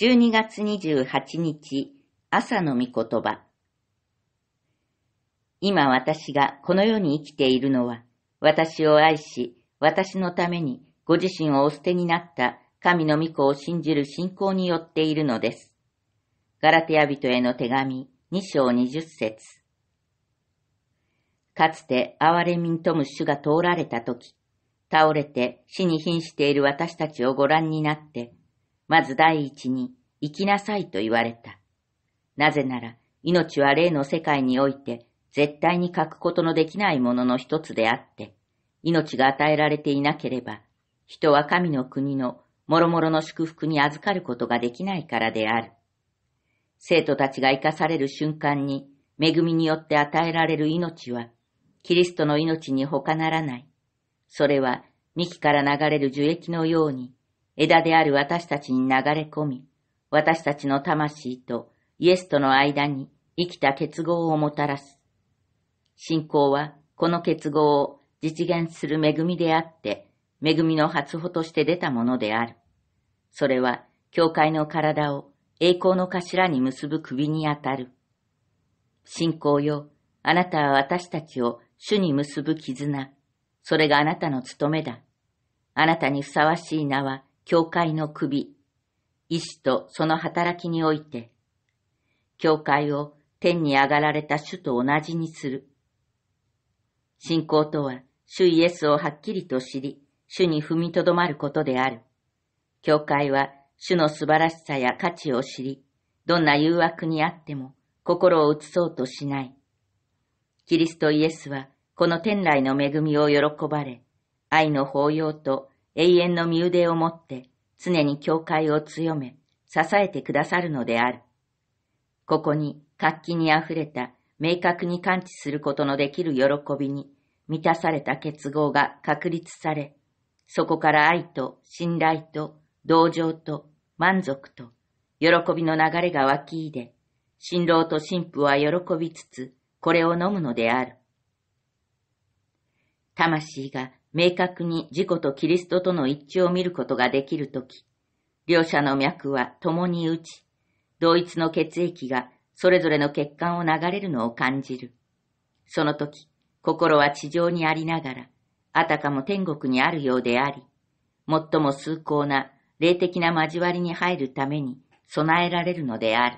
12月28日朝の御言葉今私がこの世に生きているのは私を愛し私のためにご自身をお捨てになった神の御子を信じる信仰によっているのです。ガラテヤ人への手紙2章20節かつて憐れみんとむ主が通られた時、倒れて死に瀕している私たちをご覧になって、まず第一に生きなさいと言われた。なぜなら命は霊の世界において絶対に欠くことのできないものの一つであって、命が与えられていなければ、人は神の国の諸々の祝福に預かることができないからである。生徒たちが生かされる瞬間に、恵みによって与えられる命は、キリストの命に他ならない。それは、幹から流れる樹液のように、枝である私たちに流れ込み、私たちの魂とイエスとの間に生きた結合をもたらす。信仰はこの結合を実現する恵みであって、恵みの発歩として出たものである。それは、教会の体を栄光の頭に結ぶ首にあたる。信仰よ、あなたは私たちを主に結ぶ絆。それがあなたの務めだ。あなたにふさわしい名は、教会の首、意志とその働きにおいて、教会を天に上がられた主と同じにする。信仰とは、主イエスをはっきりと知り、主に踏みとどまることである。教会は、主の素晴らしさや価値を知り、どんな誘惑にあっても心を移そうとしない。キリストイエスは、この天来の恵みを喜ばれ、愛の抱擁と永遠の身腕を持って常に教会を強め、支えてくださるのである。ここに活気に溢れた明確に感知することのできる喜びに満たされた結合が確立され、そこから愛と信頼と同情と満足と喜びの流れが湧き入れ、新郎と新婦は喜びつつこれを飲むのである。魂が明確に自己とキリストとの一致を見ることができるとき、両者の脈は共に打ち、同一の血液がそれぞれの血管を流れるのを感じる。そのとき、心は地上にありながら、あたかも天国にあるようであり、最も崇高な霊的な交わりに入るために備えられるのである。